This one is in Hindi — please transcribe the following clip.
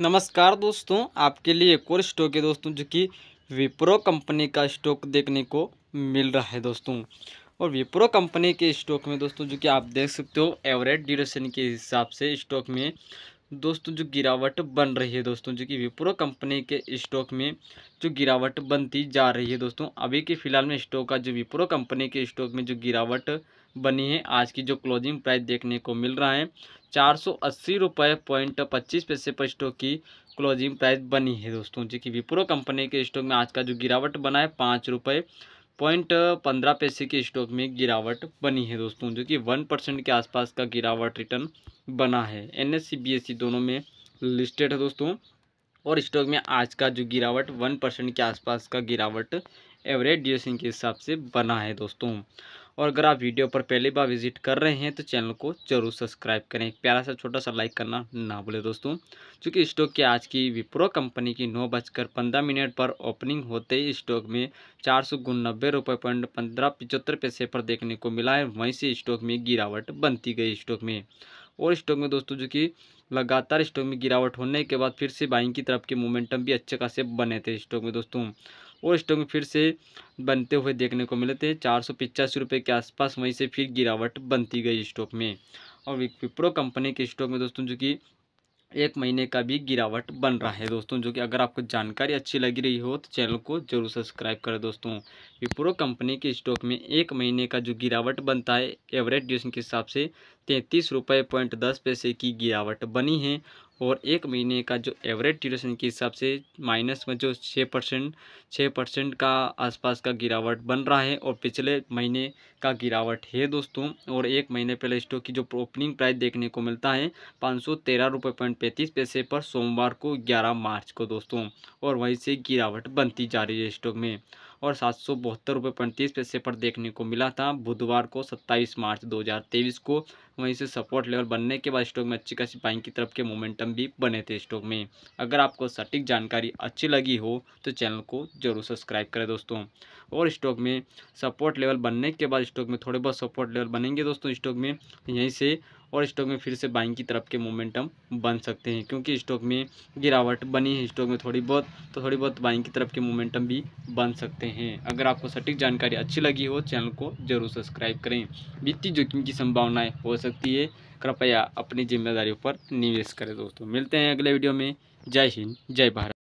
नमस्कार दोस्तों आपके लिए एक और स्टॉक है दोस्तों जो कि विप्रो कंपनी का स्टॉक देखने को मिल रहा है दोस्तों और विप्रो कंपनी के स्टॉक में दोस्तों जो कि आप देख सकते हो एवरेज ड्यूरेशन के हिसाब से स्टॉक में दोस्तों जो गिरावट बन रही है दोस्तों जो कि विप्रो कंपनी के स्टॉक में जो गिरावट बनती जा रही है दोस्तों अभी के फिलहाल में स्टॉक का जो विप्रो कंपनी के स्टॉक में जो गिरावट बनी है आज की जो क्लोजिंग प्राइस देखने को मिल रहा है चार सौ अस्सी रुपये पॉइंट पच्चीस पैसे पर स्टॉक की क्लोजिंग प्राइस बनी है दोस्तों जो कि विप्रो कंपनी के स्टॉक में आज का जो गिरावट बना है पाँच रुपये पॉइंट पंद्रह पैसे के स्टॉक में गिरावट बनी है दोस्तों जो कि वन परसेंट के आसपास का गिरावट रिटर्न बना है एन एस e दोनों में लिस्टेड है दोस्तों और स्टॉक में आज का जो गिरावट वन परसेंट के आसपास का गिरावट एवरेज डी के हिसाब से बना है दोस्तों और अगर आप वीडियो पर पहली बार विजिट कर रहे हैं तो चैनल को जरूर सब्सक्राइब करें प्यारा सा छोटा सा लाइक करना ना भूलें दोस्तों चूँकि स्टॉक की आज की विप्रो कंपनी की नौ बजकर पंद्रह मिनट पर ओपनिंग होते ही स्टॉक में चार सौ नब्बे रुपये पॉइंट पंद्रह पिचहत्तर पैसे पर देखने को मिला है वहीं से स्टॉक में गिरावट बनती गई स्टॉक में और स्टॉक में दोस्तों जो कि लगातार स्टॉक में गिरावट होने के बाद फिर से बाइंग की तरफ के मोमेंटम भी अच्छे खासे बने थे स्टॉक में दोस्तों और स्टॉक फिर से बनते हुए देखने को मिले थे चार सौ के आसपास वहीं से फिर गिरावट बनती गई स्टॉक में और विप्रो कंपनी के स्टॉक में दोस्तों जो कि एक महीने का भी गिरावट बन रहा है दोस्तों जो कि अगर आपको जानकारी अच्छी लगी रही हो तो चैनल को जरूर सब्सक्राइब करें दोस्तों विप्रो कंपनी के स्टॉक में एक महीने का जो गिरावट बनता है एवरेज ड्यूशन के हिसाब से तैंतीस रुपये पॉइंट दस पैसे की गिरावट बनी है और एक महीने का जो एवरेज ड्यूरेशन के हिसाब से माइनस में जो छः परसेंट छः परसेंट का आसपास का गिरावट बन रहा है और पिछले महीने का गिरावट है दोस्तों और एक महीने पहले स्टॉक की जो ओपनिंग प्राइस देखने को मिलता है पाँच सौ तेरह रुपये पॉइंट पैंतीस पैसे पर सोमवार को ग्यारह मार्च को दोस्तों और वहीं से गिरावट बनती जा रही है स्टॉक में और सात सौ बहत्तर रुपये पैंतीस पैसे पर देखने को मिला था बुधवार को सत्ताईस मार्च दो हज़ार तेईस को वहीं से सपोर्ट लेवल बनने के बाद स्टॉक में अच्छी खासी बाइंग की तरफ के मोमेंटम भी बने थे स्टॉक में अगर आपको सटीक जानकारी अच्छी लगी हो तो चैनल को जरूर सब्सक्राइब करें दोस्तों और स्टॉक में सपोर्ट लेवल बनने के बाद स्टॉक में थोड़े बहुत सपोर्ट लेवल बनेंगे दोस्तों स्टॉक में यहीं से और स्टॉक में फिर से बाइंग की तरफ के मोमेंटम बन सकते हैं क्योंकि स्टॉक में गिरावट बनी है स्टॉक में थोड़ी बहुत तो थोड़ी बहुत बाइंग की तरफ के मोमेंटम भी बन सकते हैं अगर आपको सटीक जानकारी अच्छी लगी हो चैनल को जरूर सब्सक्राइब करें वित्तीय जोखिम की संभावनाएँ हो सकती है कृपया अपनी जिम्मेदारियों पर निवेश करें दोस्तों मिलते हैं अगले वीडियो में जय हिंद जय भारत